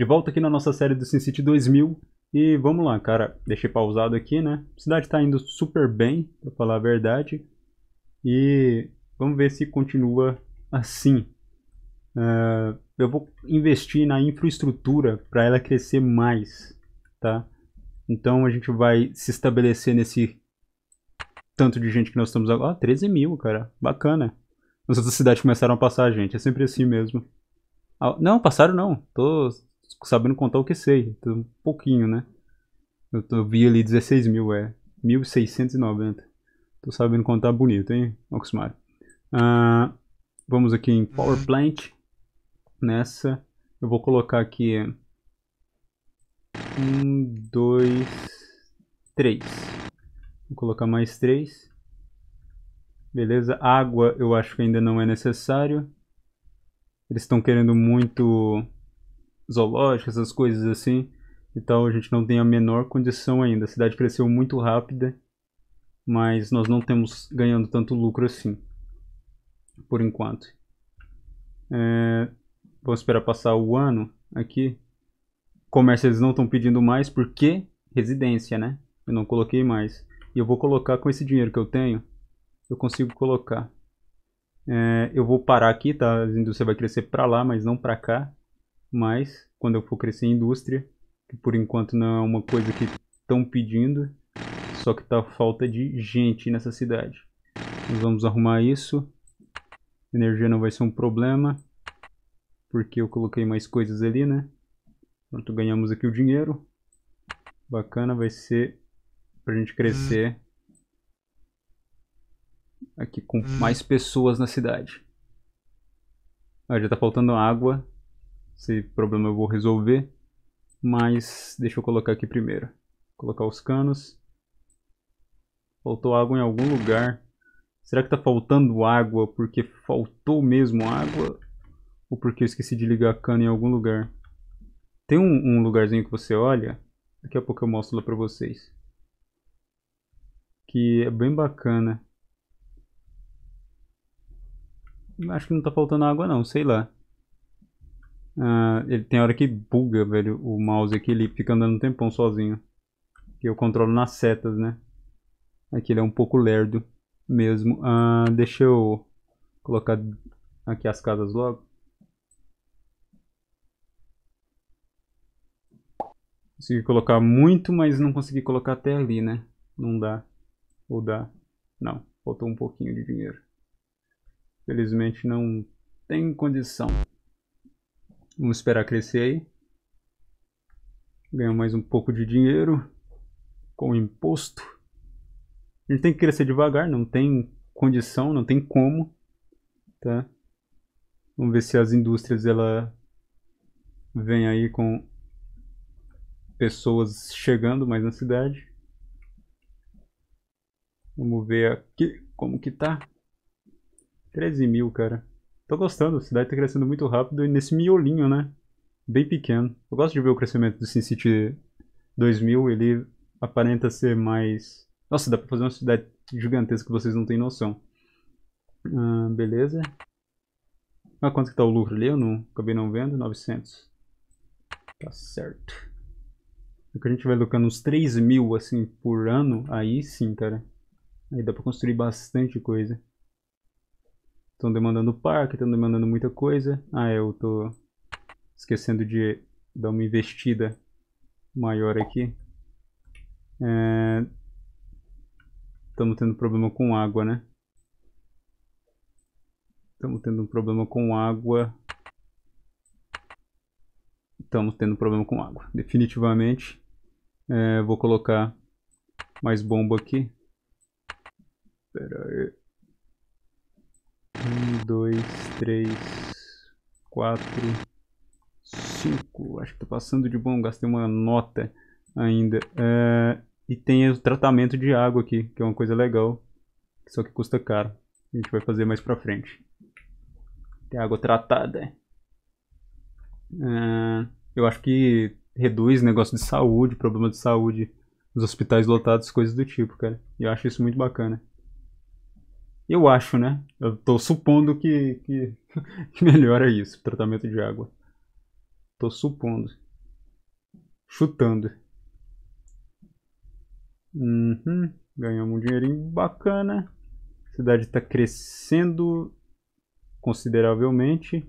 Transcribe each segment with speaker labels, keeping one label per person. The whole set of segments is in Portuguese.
Speaker 1: De volta aqui na nossa série do SimCity 2000 e vamos lá, cara, deixei pausado aqui, né? A cidade tá indo super bem, pra falar a verdade, e vamos ver se continua assim. Uh, eu vou investir na infraestrutura para ela crescer mais, tá? Então a gente vai se estabelecer nesse tanto de gente que nós estamos agora. Ah, 13 mil, cara. Bacana. As outras cidades começaram a passar, gente. É sempre assim mesmo. Ah, não, passaram não. Tô sabendo contar o que sei. Então, um pouquinho, né? Eu, tô, eu vi ali 16 mil, é. 1690. Tô sabendo contar bonito, hein, Oxmar? Uh, vamos aqui em power uhum. plant Nessa, eu vou colocar aqui... É, um, dois, três. Vou colocar mais três. Beleza, água eu acho que ainda não é necessário. Eles estão querendo muito zoológicos, essas coisas assim. Então a gente não tem a menor condição ainda. A cidade cresceu muito rápida, mas nós não temos ganhando tanto lucro assim, por enquanto. É, vamos esperar passar o ano aqui. Comércio eles não estão pedindo mais porque residência, né? Eu não coloquei mais. E eu vou colocar com esse dinheiro que eu tenho, eu consigo colocar. É, eu vou parar aqui, tá? A indústria vai crescer para lá, mas não para cá mas quando eu for crescer em indústria, que por enquanto não é uma coisa que estão pedindo, só que tá falta de gente nessa cidade. Nós vamos arrumar isso. Energia não vai ser um problema, porque eu coloquei mais coisas ali, né? Pronto, ganhamos aqui o dinheiro. Bacana, vai ser pra gente crescer aqui com hum. mais pessoas na cidade. Ah, já tá faltando água esse problema eu vou resolver, mas deixa eu colocar aqui primeiro. Vou colocar os canos. Faltou água em algum lugar. Será que está faltando água porque faltou mesmo água? Ou porque eu esqueci de ligar a cana em algum lugar? Tem um, um lugarzinho que você olha, daqui a pouco eu mostro lá para vocês. Que é bem bacana. Acho que não está faltando água não, sei lá. Uh, ele tem hora que buga, velho, o mouse aqui. Ele fica andando um tempão sozinho. Que eu controlo nas setas, né? Aqui ele é um pouco lerdo mesmo. Uh, deixa eu colocar aqui as casas logo. Consegui colocar muito, mas não consegui colocar até ali, né? Não dá. Ou dá. Não, faltou um pouquinho de dinheiro. Felizmente não tem condição. Vamos esperar crescer aí. Ganhar mais um pouco de dinheiro com imposto. A gente tem que crescer devagar, não tem condição, não tem como, tá? Vamos ver se as indústrias ela vem aí com pessoas chegando mais na cidade. Vamos ver aqui como que tá. 13 mil, cara. Tô gostando, a cidade tá crescendo muito rápido e nesse miolinho, né? Bem pequeno. Eu gosto de ver o crescimento do SimCity 2000, ele aparenta ser mais... Nossa, dá pra fazer uma cidade gigantesca que vocês não têm noção. Ah, beleza. Ah, quanto que tá o lucro ali? Eu não acabei não vendo. 900. Tá certo. Se é a gente vai lucrando uns 3 mil, assim, por ano, aí sim, cara. Aí dá pra construir bastante coisa. Estão demandando parque, estão demandando muita coisa. Ah, é, eu tô esquecendo de dar uma investida maior aqui. Estamos é... tendo problema com água, né? Estamos tendo um problema com água. Estamos tendo problema com água, definitivamente. É, vou colocar mais bomba aqui. Espera aí dois, três, quatro, cinco. Acho que tô passando de bom, gastei uma nota ainda. É, e tem o tratamento de água aqui, que é uma coisa legal, só que custa caro. A gente vai fazer mais pra frente. Tem água tratada. É, eu acho que reduz negócio de saúde, problema de saúde, os hospitais lotados, coisas do tipo, cara. E eu acho isso muito bacana. Eu acho, né? Eu tô supondo que, que, que melhora isso, tratamento de água. Tô supondo. Chutando. Uhum. Ganhamos um dinheirinho bacana. A cidade está crescendo consideravelmente.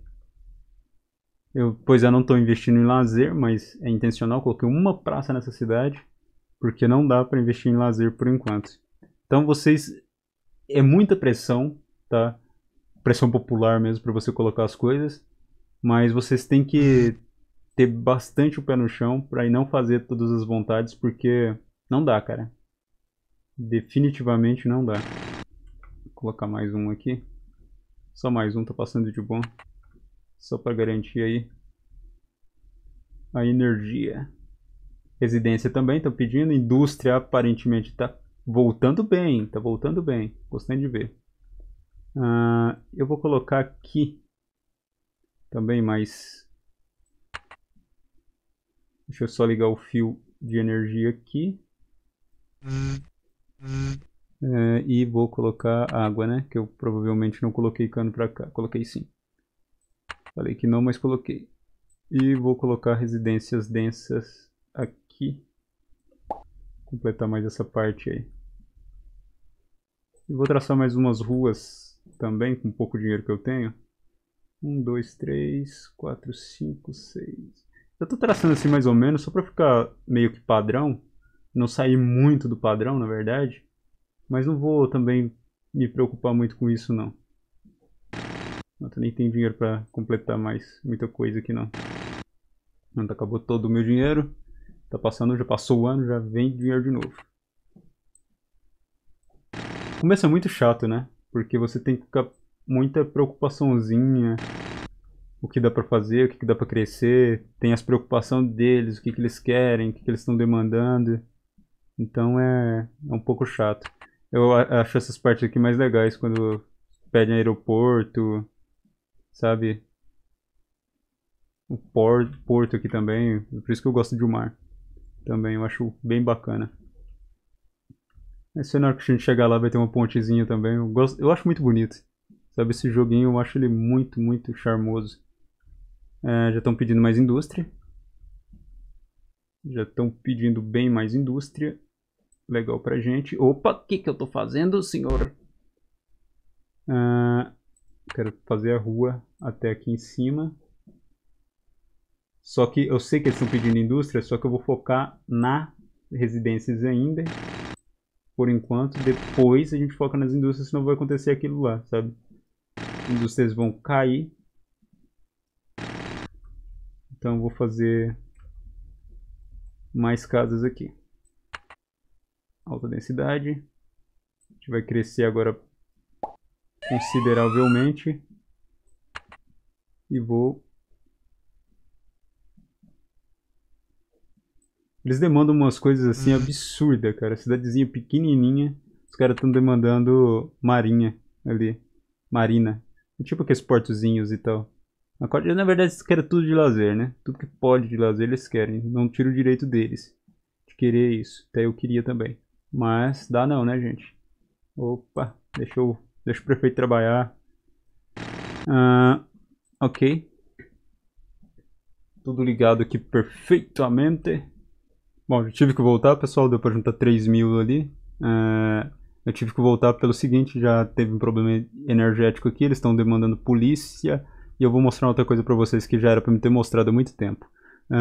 Speaker 1: Eu, pois eu não estou investindo em lazer, mas é intencional. Coloquei uma praça nessa cidade, porque não dá para investir em lazer por enquanto. Então vocês é muita pressão, tá? Pressão popular mesmo para você colocar as coisas, mas vocês têm que ter bastante o pé no chão para não fazer todas as vontades, porque não dá, cara. Definitivamente não dá. Vou colocar mais um aqui. Só mais um, tá passando de bom. Só para garantir aí a energia. Residência também estão pedindo, indústria aparentemente está voltando bem, tá voltando bem, gostando de ver. Uh, eu vou colocar aqui também mais... Deixa eu só ligar o fio de energia aqui. É, e vou colocar água, né? Que eu provavelmente não coloquei cano pra cá. Coloquei sim. Falei que não, mas coloquei. E vou colocar residências densas aqui completar mais essa parte aí. E vou traçar mais umas ruas também, com pouco dinheiro que eu tenho. 1, 2, 3, 4, 5, 6... Eu estou traçando assim mais ou menos, só para ficar meio que padrão. Não sair muito do padrão, na verdade. Mas não vou também me preocupar muito com isso, não. Nossa, nem tenho dinheiro para completar mais muita coisa aqui, não. Pronto, acabou todo o meu dinheiro. Tá passando, já passou o ano, já vem dinheiro de novo. Começa é muito chato, né? Porque você tem que ficar muita preocupaçãozinha. O que dá para fazer, o que dá para crescer. Tem as preocupações deles, o que, que eles querem, o que, que eles estão demandando. Então é, é um pouco chato. Eu acho essas partes aqui mais legais quando pedem aeroporto, sabe? O porto aqui também, por isso que eu gosto de o mar. Também eu acho bem bacana. Esse cenário que a gente chegar lá vai ter uma pontezinha também. Eu, gosto, eu acho muito bonito. Sabe, esse joguinho eu acho ele muito, muito charmoso. É, já estão pedindo mais indústria. Já estão pedindo bem mais indústria. Legal pra gente. Opa, o que, que eu tô fazendo, senhor? Ah, quero fazer a rua até aqui em cima. Só que eu sei que eles estão pedindo indústria, só que eu vou focar na residências ainda. Por enquanto, depois a gente foca nas indústrias, senão vai acontecer aquilo lá, sabe? Indústrias vão cair. Então vou fazer mais casas aqui. Alta densidade. A gente vai crescer agora consideravelmente. E vou Eles demandam umas coisas assim uhum. absurdas, cara. Cidadezinha pequenininha, os caras estão demandando marinha ali. Marina. Tipo aqueles portozinhos e tal. Na, na verdade, eles querem tudo de lazer, né? Tudo que pode de lazer eles querem. Não tira o direito deles de querer isso. Até eu queria também. Mas dá não, né, gente? Opa, deixa, eu, deixa o prefeito trabalhar. Ah, ok. Tudo ligado aqui perfeitamente. Bom, eu tive que voltar, pessoal, deu pra juntar 3 mil ali. É, eu tive que voltar pelo seguinte, já teve um problema energético aqui, eles estão demandando polícia. E eu vou mostrar outra coisa pra vocês que já era pra me ter mostrado há muito tempo. É,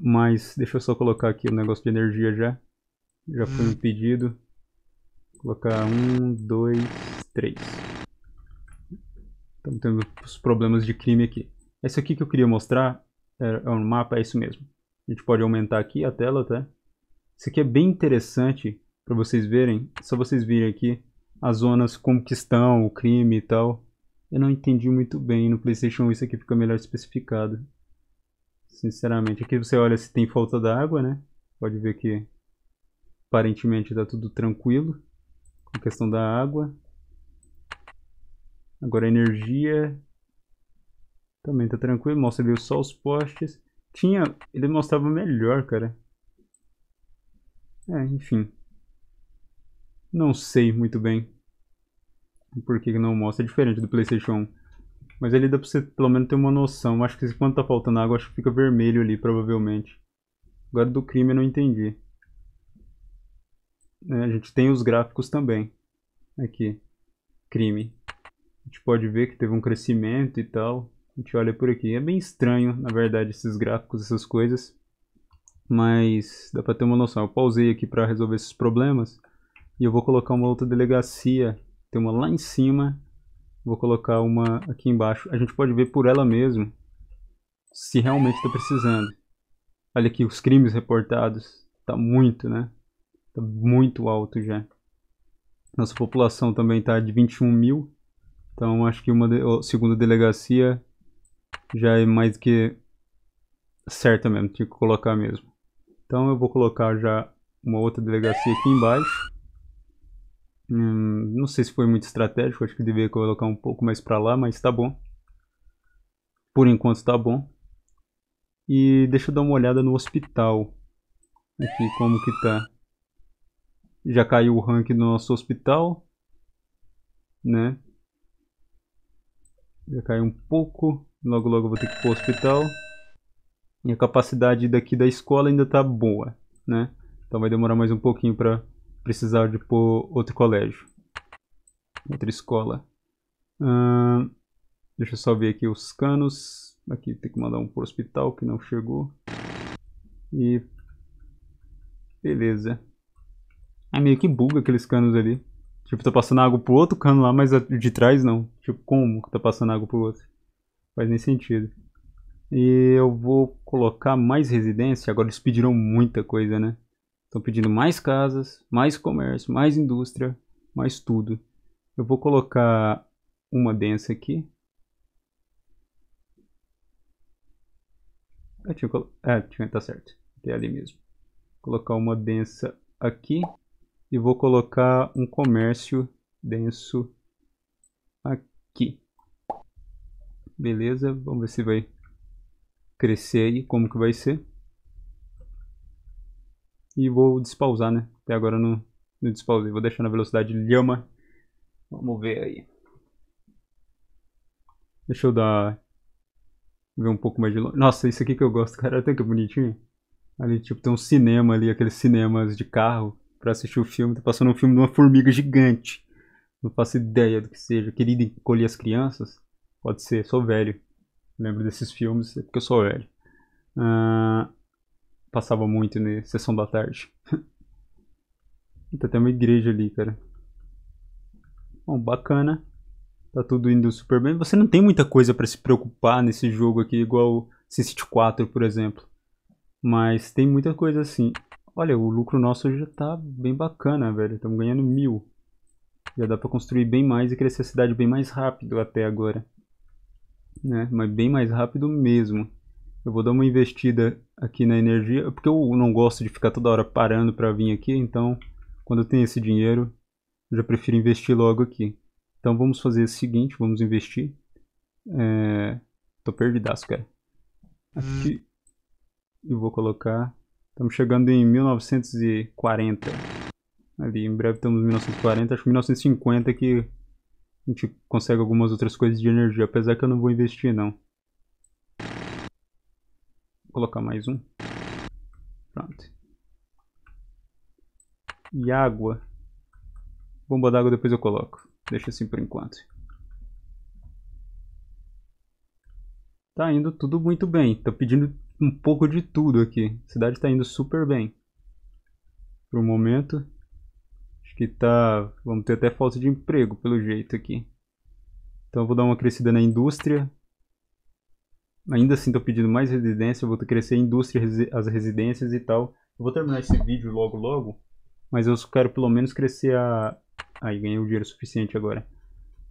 Speaker 1: mas deixa eu só colocar aqui o um negócio de energia já. Já foi um pedido. Vou colocar um, dois, três. Estamos tendo os problemas de crime aqui. Esse aqui que eu queria mostrar é, é um mapa, é isso mesmo. A gente pode aumentar aqui a tela, tá? Isso aqui é bem interessante para vocês verem. Só vocês virem aqui as zonas como que estão, o crime e tal. Eu não entendi muito bem. No PlayStation isso aqui fica melhor especificado. Sinceramente. Aqui você olha se tem falta d'água, né? Pode ver que aparentemente está tudo tranquilo. Com a questão da água. Agora energia. Também está tranquilo. Mostra ali só os postes. Tinha... Ele mostrava melhor, cara. É, enfim. Não sei muito bem por que não mostra. É diferente do PlayStation 1. Mas ali dá pra você pelo menos ter uma noção. Acho que quando tá faltando água, acho que fica vermelho ali, provavelmente. Agora do crime eu não entendi. É, a gente tem os gráficos também. Aqui. Crime. A gente pode ver que teve um crescimento e tal. A gente olha por aqui. É bem estranho, na verdade, esses gráficos, essas coisas mas dá para ter uma noção. Eu pausei aqui para resolver esses problemas e eu vou colocar uma outra delegacia, tem uma lá em cima, vou colocar uma aqui embaixo. A gente pode ver por ela mesmo se realmente está precisando. Olha aqui os crimes reportados, tá muito, né? Tá muito alto já. Nossa população também tá de 21 mil, então acho que uma de... segunda delegacia já é mais que certa mesmo, tinha que colocar mesmo. Então eu vou colocar já uma outra delegacia aqui embaixo. Hum, não sei se foi muito estratégico, acho que deveria colocar um pouco mais para lá, mas tá bom. Por enquanto tá bom. E deixa eu dar uma olhada no hospital. Aqui, como que tá. Já caiu o rank do nosso hospital. Né? Já caiu um pouco. Logo, logo eu vou ter que ir pro hospital. E a capacidade daqui da escola ainda está boa, né? Então vai demorar mais um pouquinho para precisar de pôr outro colégio. Outra escola. Hum, deixa eu só ver aqui os canos. Aqui tem que mandar um para o hospital que não chegou. E... Beleza. É meio que buga aqueles canos ali. Tipo, tá passando água pro outro cano lá, mas de trás não. Tipo, como tá passando água pro outro? Faz nem sentido. E eu vou colocar mais residência. Agora eles pediram muita coisa, né? Estão pedindo mais casas, mais comércio, mais indústria, mais tudo. Eu vou colocar uma densa aqui. ah tinha, é, tinha, tá certo. Até ali mesmo. Vou colocar uma densa aqui. E vou colocar um comércio denso aqui. Beleza, vamos ver se vai crescer aí, como que vai ser. E vou despausar, né? Até agora não, não despausei. Vou deixar na velocidade lhama. Vamos ver aí. Deixa eu dar... Ver um pouco mais de longe. Nossa, isso aqui que eu gosto, cara. Até que bonitinho. Ali, tipo, tem um cinema ali, aqueles cinemas de carro para assistir o filme. Tá passando um filme de uma formiga gigante. Não faço ideia do que seja. Querida encolher as crianças? Pode ser, sou velho lembro desses filmes, é porque eu sou velho. Uh, passava muito na né? sessão da tarde. Tem até uma igreja ali, cara. Bom, bacana. Tá tudo indo super bem. Você não tem muita coisa para se preocupar nesse jogo aqui, igual SimCity 4, por exemplo. Mas tem muita coisa assim. Olha, o lucro nosso já tá bem bacana, velho. Estamos ganhando mil. Já dá para construir bem mais e crescer a cidade bem mais rápido até agora né? Mas bem mais rápido mesmo. Eu vou dar uma investida aqui na energia, porque eu não gosto de ficar toda hora parando para vir aqui, então quando eu tenho esse dinheiro, eu já prefiro investir logo aqui. Então vamos fazer o seguinte, vamos investir. É... Tô perdidaço, cara. Aqui e vou colocar... Estamos chegando em 1940. Ali, em breve estamos em 1940, acho que 1950 que a gente consegue algumas outras coisas de energia, apesar que eu não vou investir não. Vou colocar mais um. Pronto. E água. Bomba d'água depois eu coloco. Deixa assim por enquanto. Tá indo tudo muito bem. estou pedindo um pouco de tudo aqui. A cidade tá indo super bem. Pro momento que tá. Vamos ter até falta de emprego, pelo jeito aqui. Então eu vou dar uma crescida na indústria. Ainda assim estou pedindo mais residência, vou crescer a indústria, as residências e tal. Eu vou terminar esse vídeo logo logo, mas eu quero pelo menos crescer a... Aí, ganhei o dinheiro suficiente agora.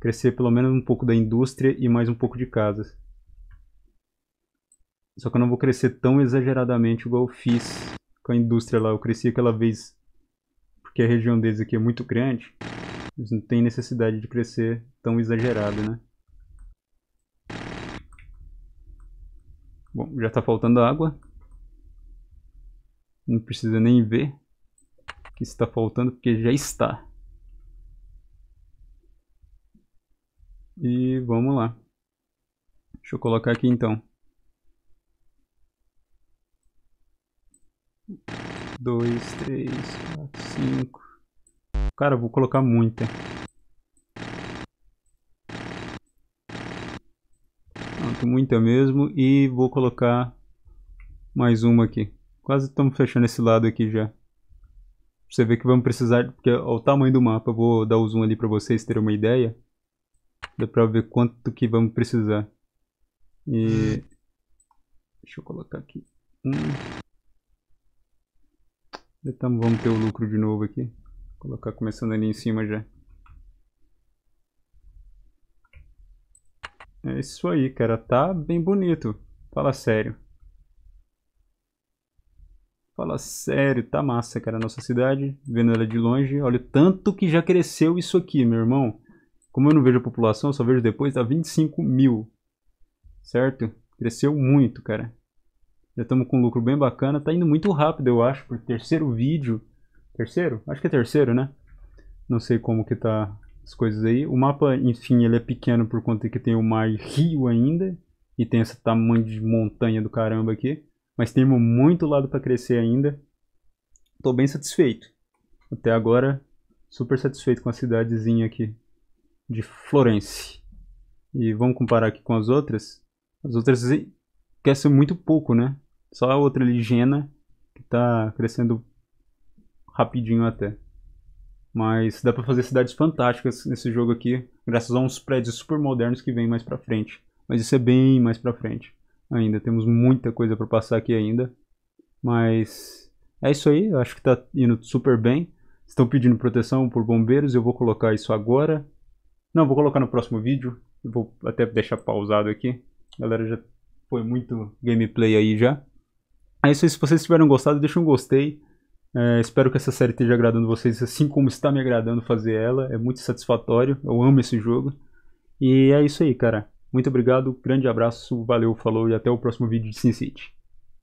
Speaker 1: Crescer pelo menos um pouco da indústria e mais um pouco de casas. Só que eu não vou crescer tão exageradamente igual eu fiz com a indústria lá. Eu cresci aquela vez porque a região deles aqui é muito grande, eles não têm necessidade de crescer tão exagerado, né? Bom, já está faltando água. Não precisa nem ver que está faltando, porque já está. E vamos lá. Deixa eu colocar aqui então. Dois, três, 5. Cara, vou colocar muita. Pronto, muita mesmo. E vou colocar mais uma aqui. Quase estamos fechando esse lado aqui já. Você vê que vamos precisar, porque ó, o tamanho do mapa, vou dar o zoom ali para vocês terem uma ideia. Dá para ver quanto que vamos precisar. E deixa eu colocar aqui. Um, então vamos ter o lucro de novo aqui. Vou colocar começando ali em cima já. É isso aí, cara. Tá bem bonito. Fala sério. Fala sério, tá massa, cara. Nossa cidade, vendo ela de longe, olha o tanto que já cresceu isso aqui, meu irmão. Como eu não vejo a população, só vejo depois, dá 25 mil. Certo? Cresceu muito, cara. Já estamos com um lucro bem bacana. Tá indo muito rápido, eu acho, por terceiro vídeo. Terceiro? Acho que é terceiro, né? Não sei como que tá as coisas aí. O mapa, enfim, ele é pequeno por conta que tem o mar e rio ainda. E tem esse tamanho de montanha do caramba aqui. Mas temos muito lado para crescer ainda. Tô bem satisfeito. Até agora, super satisfeito com a cidadezinha aqui de Florence. E vamos comparar aqui com as outras. As outras querem eh, ser muito pouco, né? Só a outra ali, Gena, que tá crescendo rapidinho até. Mas dá para fazer cidades fantásticas nesse jogo aqui, graças a uns prédios super modernos que vêm mais pra frente. Mas isso é bem mais pra frente ainda. Temos muita coisa para passar aqui ainda. Mas é isso aí, eu acho que tá indo super bem. Estão pedindo proteção por bombeiros, eu vou colocar isso agora. Não, vou colocar no próximo vídeo. Eu vou até deixar pausado aqui. A galera já foi muito gameplay aí já. É isso aí, se vocês tiveram gostado, deixa um gostei. É, espero que essa série esteja agradando vocês, assim como está me agradando fazer ela. É muito satisfatório, eu amo esse jogo. E é isso aí, cara. Muito obrigado, grande abraço, valeu, falou e até o próximo vídeo de Sin City.